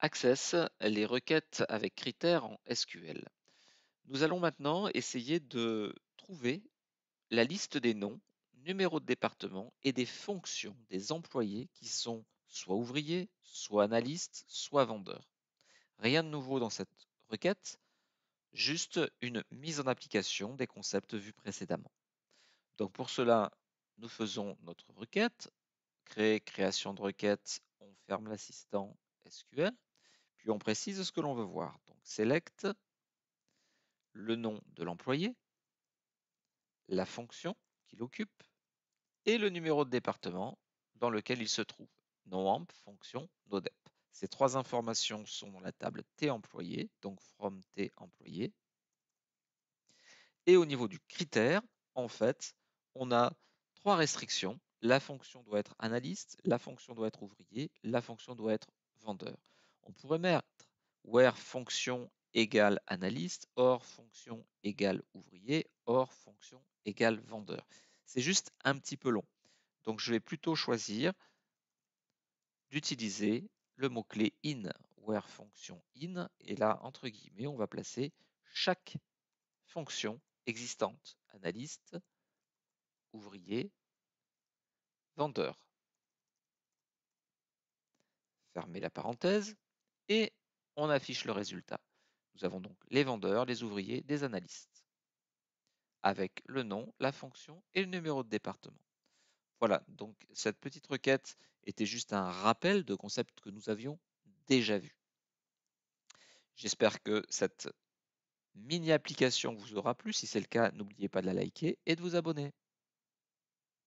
Access les requêtes avec critères en SQL. Nous allons maintenant essayer de trouver la liste des noms, numéros de département et des fonctions des employés qui sont soit ouvriers, soit analystes, soit vendeurs. Rien de nouveau dans cette requête, juste une mise en application des concepts vus précédemment. Donc pour cela, nous faisons notre requête, créer, création de requête, on ferme l'assistant SQL. Puis on précise ce que l'on veut voir. Donc select le nom de l'employé, la fonction qu'il occupe et le numéro de département dans lequel il se trouve. NoAmp, fonction, NoDep. Ces trois informations sont dans la table T employé, donc from T employé. Et au niveau du critère, en fait, on a trois restrictions. La fonction doit être analyste, la fonction doit être ouvrier, la fonction doit être vendeur. On pourrait mettre where fonction égale analyste, or fonction égale ouvrier, or fonction égale vendeur. C'est juste un petit peu long. Donc je vais plutôt choisir d'utiliser le mot-clé in, where fonction in, et là, entre guillemets, on va placer chaque fonction existante, analyste, ouvrier, vendeur. Fermez la parenthèse et on affiche le résultat. Nous avons donc les vendeurs, les ouvriers, des analystes, avec le nom, la fonction et le numéro de département. Voilà, donc cette petite requête était juste un rappel de concepts que nous avions déjà vus. J'espère que cette mini-application vous aura plu. Si c'est le cas, n'oubliez pas de la liker et de vous abonner.